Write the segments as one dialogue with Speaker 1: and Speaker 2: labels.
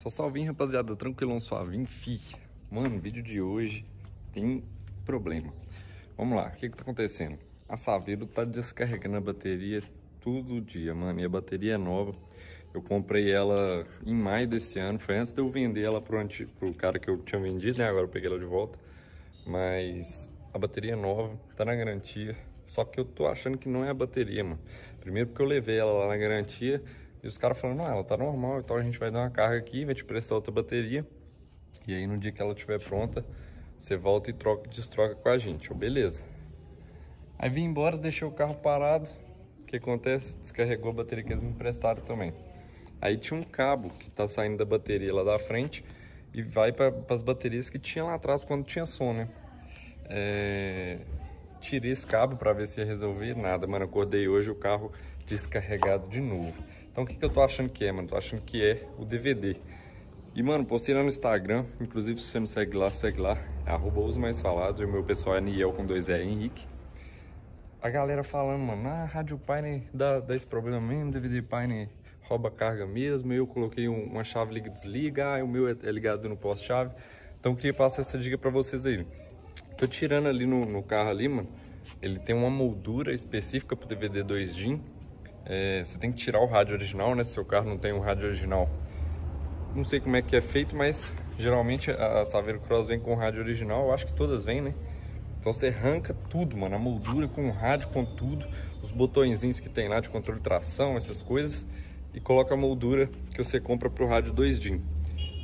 Speaker 1: Só salve, rapaziada, tranquilão, suave, Fi. Mano, o vídeo de hoje tem problema. Vamos lá, o que que tá acontecendo? A Saveiro tá descarregando a bateria todo dia, mano, e a bateria é nova. Eu comprei ela em maio desse ano, foi antes de eu vender ela pro, anti... pro cara que eu tinha vendido, né? Agora eu peguei ela de volta. Mas a bateria é nova, tá na garantia. Só que eu tô achando que não é a bateria, mano. Primeiro porque eu levei ela lá na garantia, e os caras falando, não, ela tá normal, então a gente vai dar uma carga aqui, vai te prestar outra bateria. E aí no dia que ela estiver pronta, você volta e troca, destroca com a gente. Eu, beleza. Aí vim embora, deixei o carro parado. O que acontece? Descarregou a bateria que eles me emprestaram também. Aí tinha um cabo que tá saindo da bateria lá da frente e vai para as baterias que tinha lá atrás quando tinha som, né? É... Tirei esse cabo para ver se ia resolver, nada, mano. Acordei hoje, o carro descarregado de novo. Então o que, que eu tô achando que é, mano? Tô achando que é o DVD. E, mano, postei lá no Instagram, inclusive se você não segue lá, segue lá, é arroba os mais falados, e o meu pessoal é Niel com dois E, é Henrique. A galera falando, mano, na ah, a Rádio Pioneer dá, dá esse problema mesmo, DVD Pioneer rouba carga mesmo, eu coloquei um, uma chave liga desliga, ah, o meu é, é ligado no pós-chave. Então queria passar essa dica pra vocês aí. Tô tirando ali no, no carro ali, mano, ele tem uma moldura específica pro DVD 2 DIN, é, você tem que tirar o rádio original, né? Se seu carro não tem um rádio original. Não sei como é que é feito, mas geralmente a Saveiro Cross vem com o rádio original, eu acho que todas vêm, né? Então você arranca tudo, mano, a moldura com o rádio, com tudo, os botõezinhos que tem lá de controle de tração, essas coisas, e coloca a moldura que você compra pro rádio 2DIN.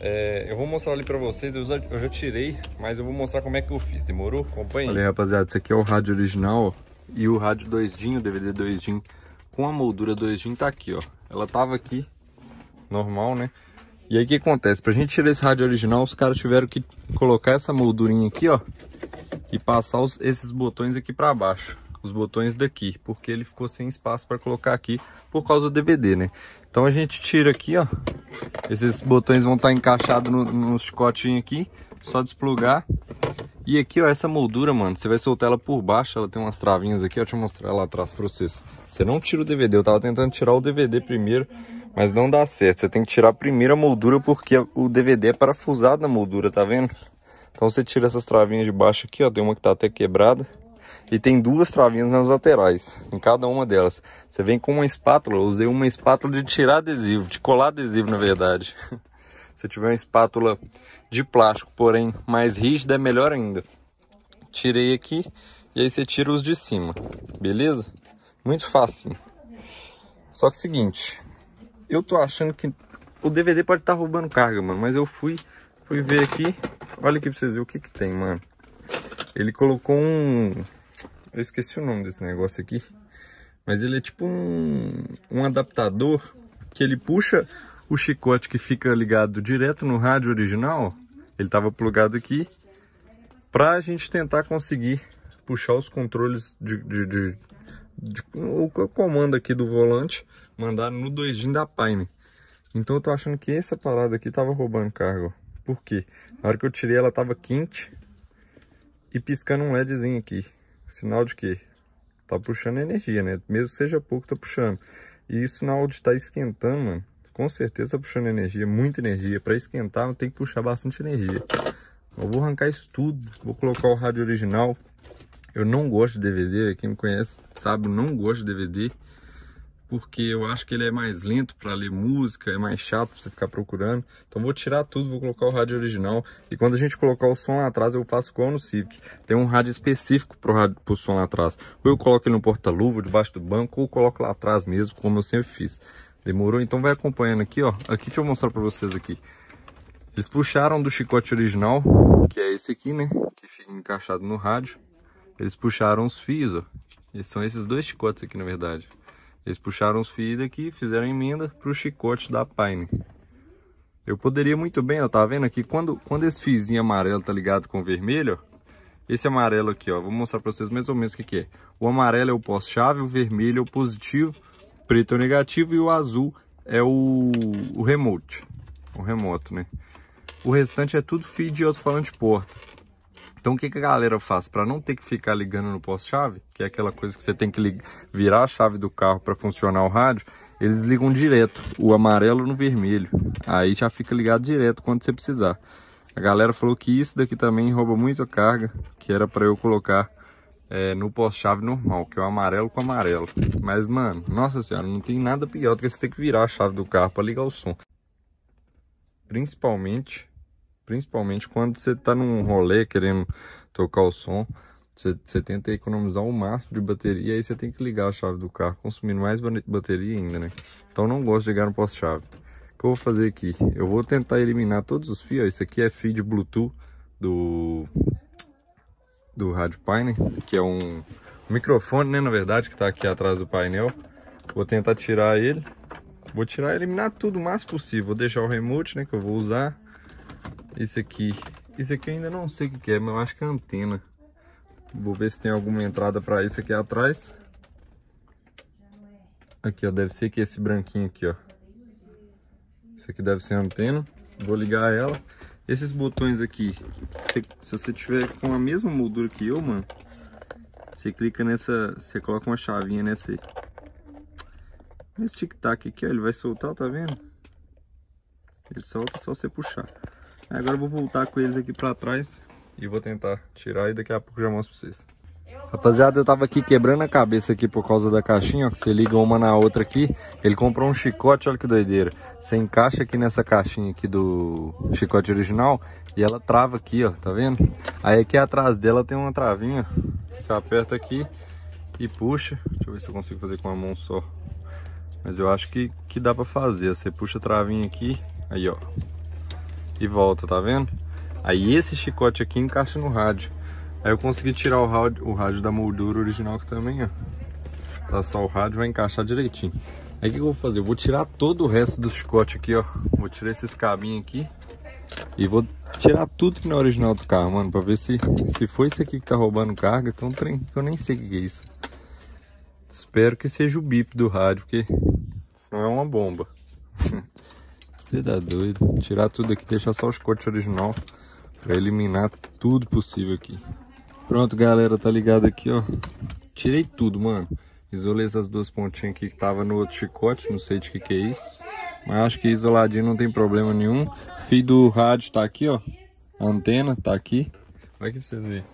Speaker 1: É, eu vou mostrar ali pra vocês, eu já, eu já, tirei, mas eu vou mostrar como é que eu fiz, demorou? Acompanha aí. Olha aí, rapaziada, isso aqui é o rádio original e o rádio 2DIN, o DVD 2DIN com a moldura do eixinho tá aqui, ó. Ela tava aqui, normal, né? E aí o que acontece? Pra gente tirar esse rádio original, os caras tiveram que colocar essa moldurinha aqui, ó. E passar os, esses botões aqui pra baixo. Os botões daqui, porque ele ficou sem espaço pra colocar aqui por causa do DVD, né? Então a gente tira aqui, ó. Esses botões vão estar tá encaixados no, no chicotinho aqui. Só desplugar e aqui, ó, essa moldura, mano, você vai soltar ela por baixo, ela tem umas travinhas aqui, ó, deixa eu mostrar lá atrás pra vocês. Você não tira o DVD, eu tava tentando tirar o DVD primeiro, mas não dá certo. Você tem que tirar primeiro a moldura, porque o DVD é parafusado na moldura, tá vendo? Então você tira essas travinhas de baixo aqui, ó, tem uma que tá até quebrada. E tem duas travinhas nas laterais, em cada uma delas. Você vem com uma espátula, eu usei uma espátula de tirar adesivo, de colar adesivo, na verdade. Se tiver uma espátula de plástico, porém mais rígida, é melhor ainda. Tirei aqui e aí você tira os de cima, beleza? Muito fácil. Só que o seguinte, eu tô achando que o DVD pode estar tá roubando carga, mano, mas eu fui, fui ver aqui, olha aqui pra vocês verem o que que tem, mano. Ele colocou um... eu esqueci o nome desse negócio aqui, mas ele é tipo um, um adaptador que ele puxa o chicote que fica ligado direto no rádio original, ele estava plugado aqui, para a gente tentar conseguir puxar os controles de, de, de, de o comando aqui do volante, mandar no doidinho da Pine. Então eu tô achando que essa parada aqui tava roubando carga. Por quê? Na hora que eu tirei ela tava quente e piscando um LEDzinho aqui. Sinal de que tá puxando energia, né? Mesmo seja pouco, tá puxando. E isso na hora de tá esquentando, mano, com certeza puxando energia, muita energia. Para esquentar, tem que puxar bastante energia. Eu vou arrancar isso tudo, vou colocar o rádio original. Eu não gosto de DVD, quem me conhece sabe, eu não gosto de DVD. Porque eu acho que ele é mais lento para ler música, é mais chato para você ficar procurando. Então vou tirar tudo, vou colocar o rádio original. E quando a gente colocar o som lá atrás, eu faço igual no Civic. Tem um rádio específico para o som lá atrás. Ou eu coloco ele no porta-luva, debaixo do banco, ou coloco lá atrás mesmo, como eu sempre fiz. Demorou? Então vai acompanhando aqui, ó. Aqui, deixa eu mostrar pra vocês aqui. Eles puxaram do chicote original, que é esse aqui, né? Que fica encaixado no rádio. Eles puxaram os fios, ó. Eles são esses dois chicotes aqui, na verdade. Eles puxaram os fios daqui, fizeram emenda pro chicote da Pine. Eu poderia muito bem, ó, tá vendo aqui? Quando, quando esse fiozinho amarelo tá ligado com o vermelho, ó, esse amarelo aqui, ó, vou mostrar pra vocês mais ou menos o que, que é. O amarelo é o pós-chave, o vermelho é o positivo preto é o negativo e o azul é o, o remote, o remoto, né? O restante é tudo feed e outro falante porta. Então o que, que a galera faz para não ter que ficar ligando no pós chave que é aquela coisa que você tem que virar a chave do carro para funcionar o rádio, eles ligam direto, o amarelo no vermelho. Aí já fica ligado direto quando você precisar. A galera falou que isso daqui também rouba muita carga, que era para eu colocar é, no pós-chave normal, que é o amarelo com amarelo. Mas, mano, nossa senhora, não tem nada pior do que você ter que virar a chave do carro para ligar o som. Principalmente, principalmente quando você tá num rolê querendo tocar o som, você, você tenta economizar o máximo de bateria, e aí você tem que ligar a chave do carro, consumindo mais bateria ainda, né? Então não gosto de ligar no pós-chave que eu vou fazer aqui? Eu vou tentar eliminar todos os fios. Ó, isso aqui é fio de Bluetooth do, do rádio painel, que é um microfone, né, na verdade, que está aqui atrás do painel. Vou tentar tirar ele. Vou tirar eliminar tudo o mais possível. Vou deixar o remote, né, que eu vou usar. Esse aqui. Esse aqui eu ainda não sei o que é, mas eu acho que é antena. Vou ver se tem alguma entrada para isso aqui atrás. Aqui, ó, deve ser que esse branquinho aqui, ó. Isso aqui deve ser antena. Vou ligar ela. Esses botões aqui, se você tiver com a mesma moldura que eu, mano, você clica nessa, você coloca uma chavinha nessa aí. Nesse tic-tac aqui, ó, ele vai soltar, tá vendo? Ele solta, só você puxar. Agora eu vou voltar com eles aqui pra trás e vou tentar tirar e daqui a pouco já mostro pra vocês. Rapaziada, eu tava aqui quebrando a cabeça aqui por causa da caixinha, ó, que você liga uma na outra aqui. Ele comprou um chicote, olha que doideira. Você encaixa aqui nessa caixinha aqui do chicote original e ela trava aqui, ó, tá vendo? Aí aqui atrás dela tem uma travinha, você aperta aqui e puxa. Deixa eu ver se eu consigo fazer com uma mão só. Mas eu acho que, que dá pra fazer, você puxa a travinha aqui, aí ó, e volta, tá vendo? Aí esse chicote aqui encaixa no rádio. Aí eu consegui tirar o rádio, o rádio da moldura original que também, ó. Tá só o rádio, vai encaixar direitinho. Aí o que, eu vou fazer? Eu vou tirar todo o resto do chicote aqui, ó. Vou tirar esses cabinhos aqui. E vou tirar tudo que não é original do carro, mano. Pra ver se, se foi esse aqui que tá roubando carga. Então trem que eu nem sei o que é isso. Espero que seja o bip do rádio, porque senão é uma bomba. Você tá doido. Tirar tudo aqui, deixar só os cortes original. Pra eliminar tudo possível aqui. Pronto, galera, tá ligado aqui, ó. Tirei tudo, mano. Isolei essas duas pontinhas aqui que tava no outro chicote, não sei de que que é isso. Mas acho que isoladinho não tem problema nenhum. Fio do rádio tá aqui, ó. A antena tá aqui. Olha aqui pra vocês verem.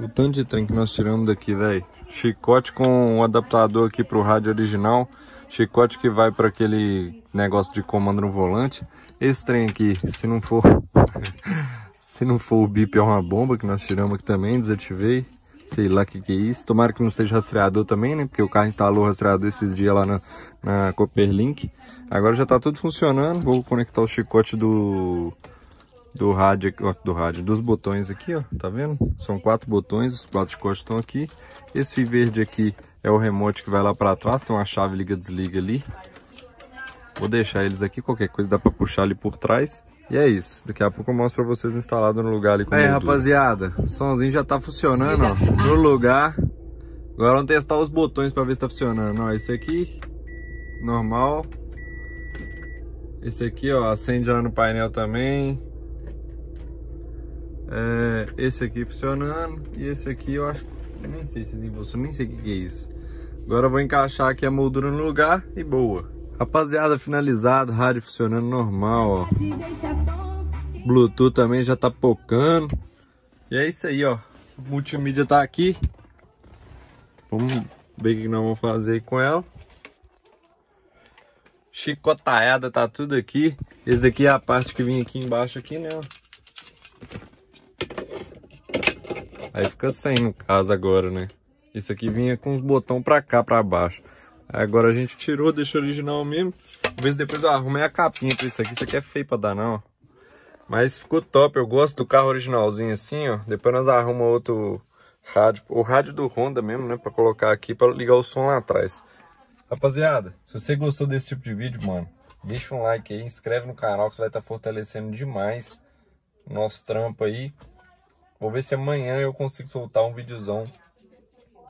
Speaker 1: O tanto de trem que nós tiramos daqui, velho. Chicote com um adaptador aqui pro rádio original. Chicote que vai para aquele negócio de comando no volante. Esse trem aqui, se não for... Se não for o bip, é uma bomba que nós tiramos aqui também, desativei. Sei lá o que, que é isso. Tomara que não seja rastreador também, né? Porque o carro instalou o rastreador esses dias lá na, na Copperlink. Agora já tá tudo funcionando. Vou conectar o chicote do, do rádio, ó, do rádio, dos botões aqui, ó. Tá vendo? São quatro botões, os quatro chicotes estão aqui. Esse verde aqui é o remote que vai lá para trás. Tem uma chave liga-desliga ali. Vou deixar eles aqui, qualquer coisa dá para puxar ali por trás. E é isso. Daqui a pouco eu mostro pra vocês instalado no lugar ali com É, rapaziada, o somzinho já tá funcionando, ó. No lugar. Agora vamos testar os botões pra ver se tá funcionando. Ó, esse aqui, normal. Esse aqui, ó, acende lá no painel também. É, esse aqui funcionando. E esse aqui eu acho. Nem sei se desembolsou, nem sei o que, que é isso. Agora eu vou encaixar aqui a moldura no lugar e boa. Rapaziada, finalizado, rádio funcionando normal, ó. Bluetooth também já tá pocando. E é isso aí, ó. multimídia tá aqui. Vamos ver o que nós vamos fazer com ela. Chicotaiada tá tudo aqui. Esse daqui é a parte que vem aqui embaixo aqui, né? Aí fica sem no caso agora, né? Isso aqui vinha com os botões pra cá, pra baixo. Agora a gente tirou, deixou original mesmo. Vez depois eu arrumei a capinha pra isso aqui. Isso aqui é feio pra dar, não. Mas ficou top. Eu gosto do carro originalzinho assim, ó. Depois nós arrumamos outro rádio. O rádio do Honda mesmo, né? Pra colocar aqui, pra ligar o som lá atrás. Rapaziada, se você gostou desse tipo de vídeo, mano, deixa um like aí, inscreve no canal que você vai estar tá fortalecendo demais nosso trampo aí. Vou ver se amanhã eu consigo soltar um videozão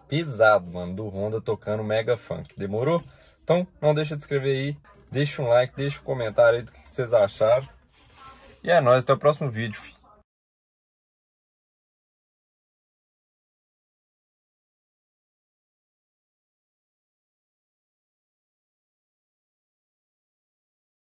Speaker 1: pesado, mano, do Honda tocando mega funk. Demorou? Então, não deixa de escrever aí, deixa um like, deixa um comentário aí do que vocês acharam. E é nóis, até o próximo vídeo.